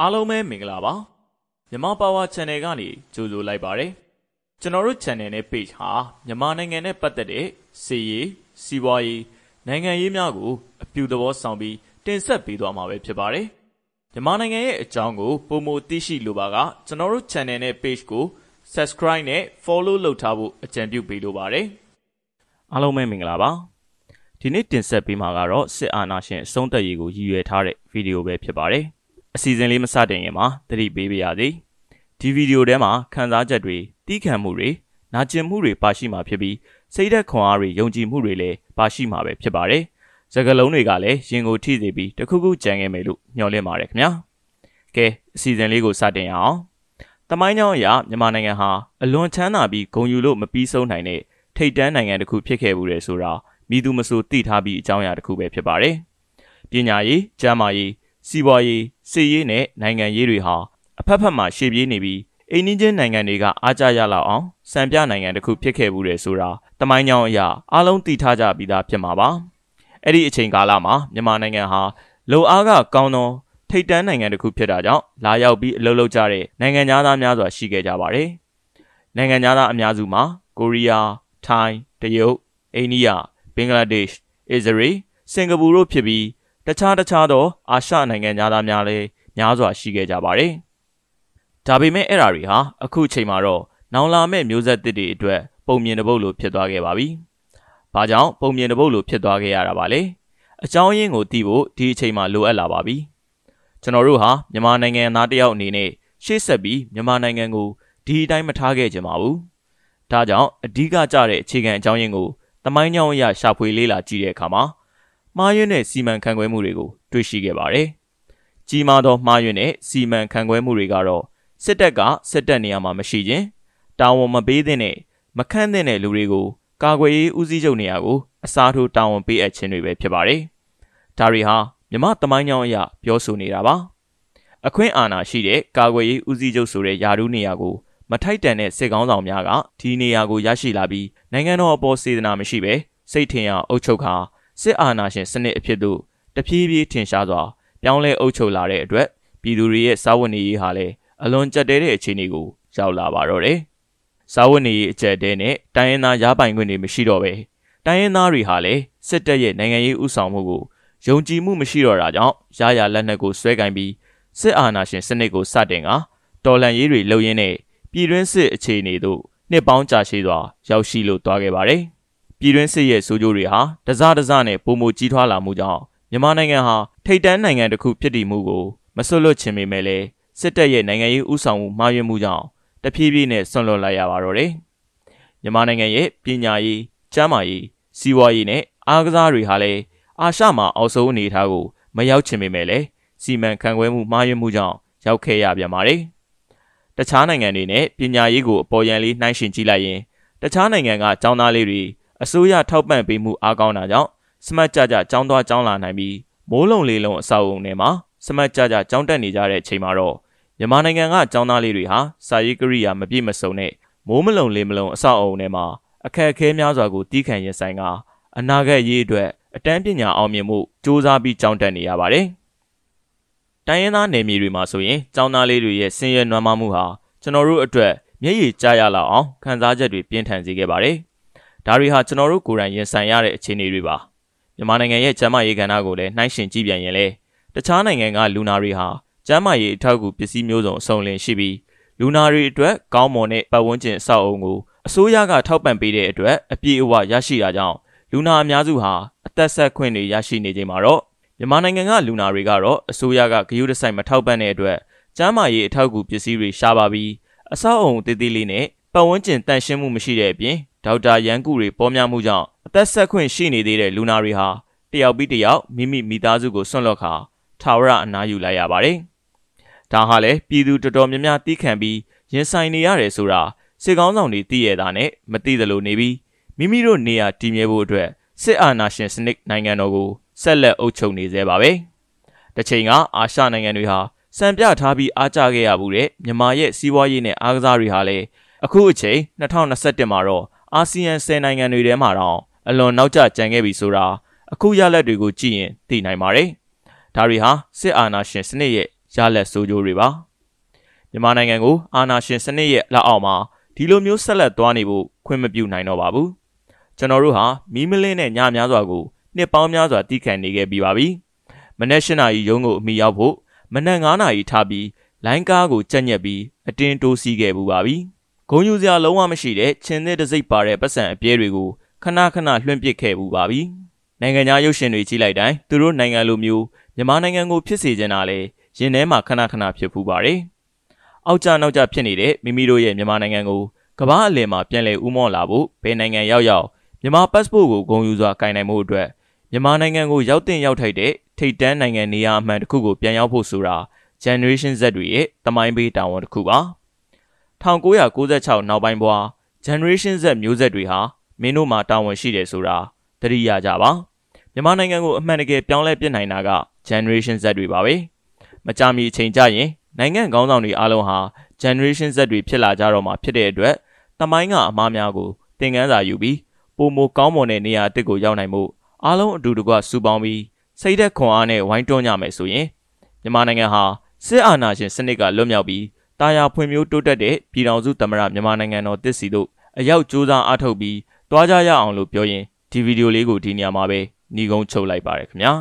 အားလုံးပဲမင်္ဂလာပါမြန်မာ Power Channel ကနေကြိုဆိုလိုက်ပါတယ်ကျွန်တော်တို့ Channel နဲ့ Page ဟာမြန်မာနိုင်ငံနဲ့ပတ်သက်တဲ့စီရေးစီးပွားရေးနိုင်ငံရေးများကိုအပြူသဘောဆောင်ပြီးတင်ဆက်ပေးသွားမှာပဲဖြစ်ပါတယ်မြန်မာနိုင်ငံရဲ့အကြောင်းကိုပုံမသိရှိလိုပါကကျွန်တော်တို့ Channel နဲ့ Page ကို Subscribe နဲ့ Follow လုပ်ထားဖို့အကြံပြုပေးလိုပါတယ်အားလုံးပဲမင်္ဂလာပါဒီနေ့တင်ဆက်ပေးမှာကတော့စစ်အာဏာရှင်အဆုံးသတ်ရေးကိုရည်ရွယ်ထားတဲ့ဗီဒီယိုပဲဖြစ်ပါတယ်အစီအစဉ်လေးမစတင်ခင်မှာသတိပေးပါရစေ။ဒီဗီဒီယိုထဲမှာခံစားချက်တွေ၊တီးခံမှုတွေ၊နာကျင်မှုတွေပါရှိမှာဖြစ်ပြီးစိတ်ဓာတ်ခွန်အားတွေယုံကြည်မှုတွေလည်းပါရှိမှာပဲဖြစ်ပါတယ်။စကားလုံးတွေကလည်းရင်ကိုထိစေပြီးတခုခုကြံခဲ့မယ်လို့ညွှန်လင်းပါတယ်ခင်ဗျာ။ကဲအစီအစဉ်လေးကိုစတင်ရအောင်။တမိုင်းကြောင်းအရမြန်မာနိုင်ငံဟာအလွန်ချမ်းသာပြီးဂုဏ်ယူလို့မပြီးဆုံးနိုင်တဲ့ထိပ်တန်းနိုင်ငံတစ်ခုဖြစ်ခဲ့မှုတယ်ဆိုတာမိသူမဆိုသိထားပြီးအကြောင်းအရာတစ်ခုပဲဖြစ်ပါတယ်။ပညာရေး၊ကျန်းမာရေး၊စီးပွားရေးစစ်ရေးနဲ့နိုင်ငံရေးတွေဟာအဖက်ဖက်မှာရှေ့ပြေးနေပြီးအိန္ဒိချင်းနိုင်ငံတွေကအားကြရလောက်အောင်စံပြနိုင်ငံတစ်ခုဖြစ်ခဲ့မှုတယ်ဆိုတာတမိုင်းကြောင်းအရာအားလုံးသိထားကြပြီးသားဖြစ်မှာပါအဲ့ဒီအချိန်ကာလမှာမြန်မာနိုင်ငံဟာလုံအားကကောင်းသောထိတ်တန်းနိုင်ငံတစ်ခုဖြစ်တာကြောင့်လာရောက်ပြီးအလုပ်လုပ်ကြတဲ့နိုင်ငံသားများစွာရှိခဲ့ကြပါတယ်နိုင်ငံသားအများစုမှာကိုရီးယားထိုင်းတရုတ်အိန္ဒိယဘင်္ဂလားဒေ့ရှ်အစ္စရေးစင်ကာပူတို့ဖြစ်ပြီးတခြားတခြားသော အာရှနိုင်ငံသားများလည်းများစွာရှိခဲ့ကြပါတယ်။ဒါပေမဲ့အဲ့ဒါတွေဟာအခုချိန်မှာတော့နောင်လာမဲ့မျိုးဆက်သစ်တွေအတွက်ပုံမြင်တဲ့ဘုတ်လိုဖြစ်သွားခဲ့ပါပြီ။ဘာကြောင့်ပုံမြင်တဲ့ဘုတ်လိုဖြစ်သွားခဲ့ရတာပါလဲ။အကြောင်းရင်းကိုသိဖို့ဒီအချိန်မှာလိုအပ်လာပါပြီ။ကျွန်တော်တို့ဟာမြန်မာနိုင်ငံသားတယောက်အနေနဲ့ရှေ့ဆက်ပြီးမြန်မာနိုင်ငံကိုဒီအတိုင်းမထားခဲ့ကြပါဘူး။ဒါကြောင့်အဓိကကျတဲ့အခြေခံအကြောင်းရင်းကိုသမိုင်းကြောင်းအရရှာဖွေလေ့လာကြည့်တဲ့အခါမှာမှားယွင်းတဲ့စီမံခန့်ခွဲမှုတွေကိုတွေ့ရှိခဲ့ပါတယ်။ကြီးမားသောမှားယွင်းတဲ့စီမံခန့်ခွဲမှုတွေကတော့စစ်တပ်ကစစ်တပ်နေရာမှာမရှိခြင်း၊တာဝန်မပေးသင့်တဲ့မခန့်သင့်တဲ့လူတွေကိုကာကွယ်ရေးဦးစီးချုပ်နေရာကိုအစားထိုးတာဝန်ပေးအပ်ခြင်းတွေပဲဖြစ်ပါတယ်။ဒါတွေဟာမြမတမိုင်းကြောင်းအရာ ပြောဆိုနေတာပါ။အခွင့်အာဏာရှိတဲ့ကာကွယ်ရေးဦးစီးချုပ်ဆိုတဲ့ယာရုနေရာကိုမထိုက်တန်တဲ့စစ်ကောင်းဆောင်များကဒီနေရာကိုရရှိလာပြီးနိုင်ငံတော်အပေါ်စေတနာမရှိပဲစိတ်ထင်ရအုပ်ချုပ်ခါစစ်အာဏာရှင်စနစ်အဖြစ်သို့တဖြည်းဖြည်းထင်ရှားစွာပြောင်းလဲအုပ်ချုပ်လာတဲ့အတွက်ပြည်သူတွေရဲ့စာဝန်နေရေးဟာလည်းအလွန်ကြက်တဲတဲ့အခြေအနေကိုရောက်လာပါတော့တယ်။စာဝန်နေရေးအကြက်တဲနဲ့တိုင်းရင်းသားရပိုင်ခွင့်တွေမရှိတော့ပဲတိုင်းရင်းသားတွေဟာလည်းစစ်တပ်ရဲ့နိုင်ငံရေးဥဆောင်မှုကိုယုံကြည်မှုမရှိတော့တာကြောင့်ရရလက်နက်ကိုဆွဲကင်ပြီးစစ်အာဏာရှင်စနစ်ကိုစတင်ကတော်လှန်ရေးတွေလှုပ်ရင်းနဲ့ပြည်တွင်းစစ်အခြေအနေတို့နှစ်ပေါင်းကြာရှည်စွာရောက်ရှိလို့သွားခဲ့ပါတယ်။ပြည်တွင်းစစ်ရဲ့ဆိုးကျိုးတွေဟာတစတစနဲ့ပုံမကြီးထွားလာမှုကြောင့်မြန်မာနိုင်ငံဟာထိတ်တန့်နိုင်ငံတစ်ခု ဖြစ်တည်မှုကိုမဆွလွတ်ချင်ပေမဲ့လည်းစစ်တပ်ရဲ့နိုင်ငံရေးဥဆောင်မှုမှားယွင်းမှုကြောင့်တဖြည်းဖြည်းနဲ့ဆွန့်လွတ်လိုက်ရပါတော့တယ်။မြန်မာနိုင်ငံရဲ့ပညာရေး၊ကျန်းမာရေး၊စီးပွားရေးနဲ့အားကစားတွေဟာလည်းအာရှမှာအောက်ဆုံးအနေအထားကိုမရောက်ချင်ပေမဲ့လည်းစီမံခန့်ခွဲမှုမှားယွင်းမှုကြောင့်ရောက်ခဲ့ရပြန်ပါတယ်။တခြားနိုင်ငံတွေနဲ့ပညာရေးကိုအပေါ်ယံလေးနှိုင်းယှဉ်ကြည့်လိုက်ရင်တခြားနိုင်ငံကကျောင်းသားလေးတွေအစိုးရထောက်ပံ့ပေးမှုအားကောင်းတာကြောင့်စမတ်ကြကြကျောင်းသွားကျောင်းလာနိုင်ပြီးမိုးလုံလေးလုံးအဆောက်အုံထဲမှာစမတ်ကြကြကျောင်းတက်နေကြတဲ့အချိန်မှာတော့မြန်မာနိုင်ငံကကျောင်းသားလေးတွေဟာစာရေးကိရိယာမပြည့်မစုံတဲ့မိုးမလုံလေးမလုံအဆောက်အုံထဲမှာအခက်အခဲများစွာကိုတီးခံရင်ဆိုင်ကအနာဂတ်ရေးအတွက်အတန်းပညာအောင်မြင်မှုစ조사ပြီးကျောင်းတက်နေရပါတယ်။တိုင်းရင်းသားနယ်မြေတွေမှာဆိုရင်ကျောင်းသားလေးတွေရဲ့ဆင်းရဲနွမ်းမမှုဟာကျွန်တော်တို့အတွက်မျက်ရည်ကျရလောက်အောင်ခံစားချက်တွေပြင်းထန်စေခဲ့ပါတယ်။ဒါတွေဟာကျွန်တော်တို့ကိုယ်တိုင်ရင်ဆိုင်ရတဲ့အခြေအနေတွေပါမြန်မာနိုင်ငံရဲ့ကျန်းမာရေးကဏ္ဍကိုလည်းနှိုင်းယှဉ်ကြည့်ပြန်ရင်လည်းတခြားနိုင်ငံကလူနာတွေဟာကျန်းမာရေးအထောက်အကူပစ္စည်းမျိုးစုံအစုံလင်ရှိပြီးလူနာတွေအတွက်ကောင်းမွန်တဲ့ပတ်ဝန်းကျင်အဆောက်အုံကိုအစိုးရကထောက်ပံ့ပေးတဲ့အတွက်အပြည့်အဝရရှိတာကြောင့်လူနာအများစုဟာအသက်ဆက်ခွင့်တွေရရှိနေချိန်မှာတော့မြန်မာနိုင်ငံကလူနာတွေကတော့အစိုးရကဂရုတစိုက်မထောက်ပံ့တဲ့အတွက်ကျန်းမာရေးအထောက်အကူပစ္စည်းတွေရှားပါပြီးအဆောက်အုံသေးသေးလေးနဲ့ပတ်ဝန်းကျင်တန့်ရှင်းမှုမရှိတဲ့အပြင်ဒေါက်တာရန်ကူတွေပေါ်များမှုကြောင့်အသက်ဆက်ခွင့်ရှိနေသေးတဲ့လူနာတွေဟာတယောက်ပြီးတယောက်မိမိမိသားစုကိုဆွန့်လွတ်ခါထာဝရအနားယူလိုက်ရပါတယ်။ဒါဟာလည်းပြည်သူတော်တော်များများတီးခံပြီးရင်ဆိုင်နေရတယ်ဆိုတာစစ်ကောင်းဆောင်တွေသိရတာနဲ့မသိသလိုနေပြီးမိမိတို့နေရာတည်မြဲဖို့အတွက်စစ်အာဏာရှင်စနစ်နိုင်ငံတော်ကိုဆက်လက်အုပ်ချုပ်နေသေးပါပဲ။တစ်ချိန်ကအာရှနိုင်ငံတွေဟာစံပြထားပြီးအားကျခဲ့ရမှုတဲ့မြန်မာရဲ့စီးပွားရေးနဲ့အားကစားတွေဟာလည်းအခုအချိန်2021မှာတော့အာဆီယံ10နိုင်ငံတွေထဲမှာတော့အလွန်နောက်ကျကျန်ခဲ့ပြီဆိုတာအခုရလဒ်တွေကိုကြည့်ရင်သိနိုင်ပါတယ်။ဒါတွေဟာစစ်အာဏာရှင်စနစ်ရဲ့ရလဒ်ဆိုးကျိုးတွေပါ။မြန်မာနိုင်ငံကိုအာဏာရှင်စနစ်ရဲ့လက်အောက်မှာဒီလိုမျိုးဆက်လက်သွားနေဖို့ခွင့်မပြုနိုင်တော့ပါဘူး။ကျွန်တော်တို့ဟာမီးမလင်းတဲ့ညများစွာကိုနှစ်ပေါင်းများစွာတည်ခံနေခဲ့ပြီးပါပြီ။မနက်၈နာရီရုံးကိုအမိရောက်ဖို့မနက်၅နာရီထပြီးလိုင်းကားကိုကြက်ညက်ပြီးအတင်းတိုးစီးခဲ့ပူပါပြီ။ဂုံယူစရာလုံးဝမရှိတဲ့ချင်းသစ်တစိပ်ပါတဲ့ပတ်စံအပြဲတွေကိုခဏခဏလွှင့်ပစ်ခဲ့မှုပါပြီ။နိုင်ငံသားရုပ်ရှင်တွေကြီးလိုက်တိုင်းသူတို့နိုင်ငံလိုမျိုးမြန်မာနိုင်ငံကို ဖြစ်စေချင်တာလေရင်ထဲမှာခဏခဏဖြစ်ဖူးပါတယ်။အောက်ကြနောက်ကြဖြစ်နေတဲ့မိမိတို့ရဲ့မြန်မာနိုင်ငံကိုကမ္ဘာအလယ်မှာပြန်လည်ဥမော့လာဖို့ဘယ်နိုင်ငံရောက်ရောက်မြန်မာ passport ကိုဂုံယူစွာကင်နိုင်မှုအတွက်မြန်မာနိုင်ငံကိုရောက်တင်ရောက်ထိုက်တဲ့ထိတ်တန်းနိုင်ငံနေရာအမှန်တစ်ခုကိုပြန်ရောက်ဖို့ဆိုတာ generation Z တွေရဲ့တမိုင်းဘေးတာဝန်တစ်ခုပါ။1996နောက်ပိုင်းဘွား generation Z မျိုးဆက်တွေဟာမင်းတို့မှာတာဝန်ရှိတယ်ဆိုတာသတိရကြပါမြန်မာနိုင်ငံကိုအမှန်တကယ်ပြောင်းလဲပြစ်နိုင်တာက generation Z တွေပါပဲမကြမီအချိန်ကြရင်နိုင်ငံခေါင်းဆောင်တွေအားလုံးဟာ generation Z တွေဖြစ်လာကြတော့မှာဖြစ်တဲ့အတွက်တမိုင်းကအမားများကိုသင်ခန်းစာယူပြီးပုံမကောင်းမွန်တဲ့နေရာအတစ်ကိုရောက်နိုင်မှုအားလုံးအတူတကွစူပေါင်းပြီးစိတ်သက်ခွန်အားနဲ့ဝိုင်းတွန်းကြမယ်ဆိုရင်မြန်မာနိုင်ငံဟာစစ်အာဏာရှင်စနစ်ကလွတ်မြောက်ပြီးတာယာဖွံ့ဖြိုးတိုးတက်တဲ့ပြည်ထောင်စုသမ္မတမြန်မာနိုင်ငံတော်တစ်စီတို့အရောက်စူးစမ်းအားထုတ်ပြီးတွားကြရအောင်လို့ပြောရင်ဒီဗီဒီယိုလေးကိုဒီနေရာမှာပဲညီကုန်းချုပ်လိုက်ပါရခင်ဗျာ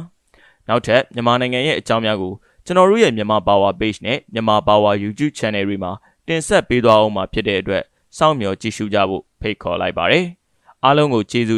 နောက်ထပ်မြန်မာနိုင်ငံရဲ့အကြောင်းများကိုကျွန်တော်တို့ရဲ့မြန်မာ Power Page နဲ့မြန်မာ Power YouTube Channel တွေမှာတင်ဆက်ပေးသွားအောင်မှာဖြစ်တဲ့အတွက်စောင့်မျှော်ကြည့်ရှုကြဖို့ဖိတ်ခေါ်လိုက်ပါတယ်အားလုံးကိုကျေးဇူး